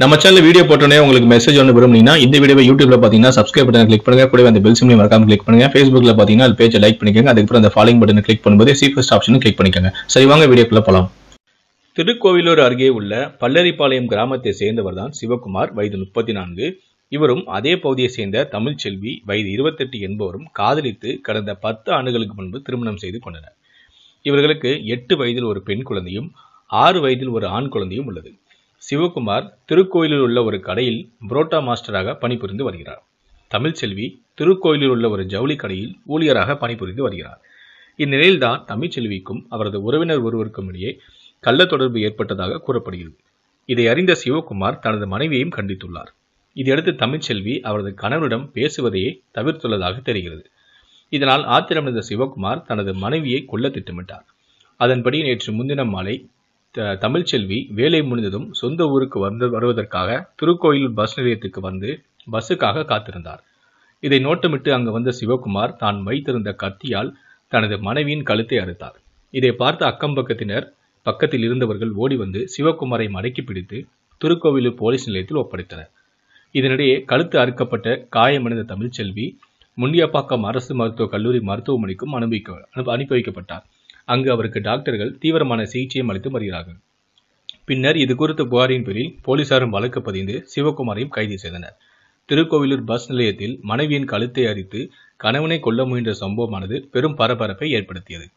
நம்ம channel video போட்டோன்னே உங்களுக்கு மெசேஜ் ஒன்று விரும்புனீங்கன்னா இந்த வீடியோ யூடியூப்ல பார்த்தீங்கன்னா சப்ஸ்கிரைப் பட்டன் கிளிக் பண்ணுங்க கூட அந்த பெல் சிம்லையும் மறக்காம கிளிக் பண்ணுங்க ஃபேஸ்புக்ல பார்த்தீங்கன்னா அது பேஜை லைக் பண்ணிக்கோங்க அதுக்கப்புறம் அந்த ஃபாலோயிங் பட்டன் கிளிக் பண்ணும்போது சீஃபஸ்ட் ஆப்ஷனும் கிளிக் பண்ணிக்கோங்க சரி வாங்க வீடியோக்குள்ள போகலாம் திருக்கோவிலூர் அருகே உள்ள பல்லரிப்பாளையம் கிராமத்தை சேர்ந்தவர் தான் சிவகுமார் வயது முப்பத்தி நான்கு இவரும் அதே பகுதியை சேர்ந்த தமிழ்ச்செல்வி வயது இருபத்தெட்டு என்பவரும் காதலித்து கடந்த பத்து ஆண்டுகளுக்கு முன்பு திருமணம் செய்து கொண்டனர் இவர்களுக்கு எட்டு வயதில் ஒரு பெண் குழந்தையும் ஆறு வயதில் ஒரு ஆண் குழந்தையும் உள்ளது சிவகுமார் திருக்கோயிலில் உள்ள ஒரு கடையில் புரோட்டா மாஸ்டராக பணிபுரிந்து வருகிறார் தமிழ்ச்செல்வி திருக்கோயிலில் உள்ள ஒரு ஜவுளி கடையில் ஊழியராக பணிபுரிந்து வருகிறார் இந்நிலையில்தான் தமிழ்ச்செல்விக்கும் அவரது உறவினர் ஒருவருக்கும் இடையே கள்ள தொடர்பு ஏற்பட்டதாக கூறப்படுகிறது இதை அறிந்த சிவகுமார் தனது மனைவியையும் கண்டித்துள்ளார் இதையடுத்து தமிழ்ச்செல்வி அவரது கணவரிடம் பேசுவதையே தவிர்த்துள்ளதாக தெரிகிறது இதனால் ஆத்திரமடைந்த சிவகுமார் தனது மனைவியை கொல்ல திட்டமிட்டார் அதன்படி நேற்று முன்தினம் மாலை தமிழ்ச்செல்வி வேலை முடிந்ததும் சொந்த ஊருக்கு வந்து வருவதற்காக திருக்கோயில் பஸ் நிலையத்துக்கு வந்து பஸ்ஸுக்காக காத்திருந்தார் இதை நோட்டமிட்டு அங்கு வந்த சிவகுமார் தான் வைத்திருந்த கத்தியால் தனது மனைவியின் கழுத்தை அறுத்தார் இதை பார்த்த அக்கம்பக்கத்தினர் பக்கத்தில் இருந்தவர்கள் ஓடி வந்து சிவகுமாரை மடக்கி பிடித்து திருக்கோவில் போலீஸ் நிலையத்தில் ஒப்படைத்தனர் இதனிடையே கழுத்து அறுக்கப்பட்ட காயமடைந்த தமிழ்ச்செல்வி முண்டியப்பாக்கம் அரசு மருத்துவக் கல்லூரி மருத்துவமனைக்கும் அனுபவிக்க அனுப்பி வைக்கப்பட்டார் அங்கு அவருக்கு டாக்டர்கள் தீவிரமான சிகிச்சையும் அளித்து வருகிறார்கள் பின்னர் இது குறித்த புகாரின் பேரில் போலீசாரும் வழக்கு பதிந்து சிவகுமாரையும் கைது செய்தனர் திருக்கோவிலூர் பஸ் நிலையத்தில் மனைவியின் கழுத்தை அரித்து கணவனை கொல்ல முயன்ற சம்பவமானது பெரும் பரபரப்பை ஏற்படுத்தியது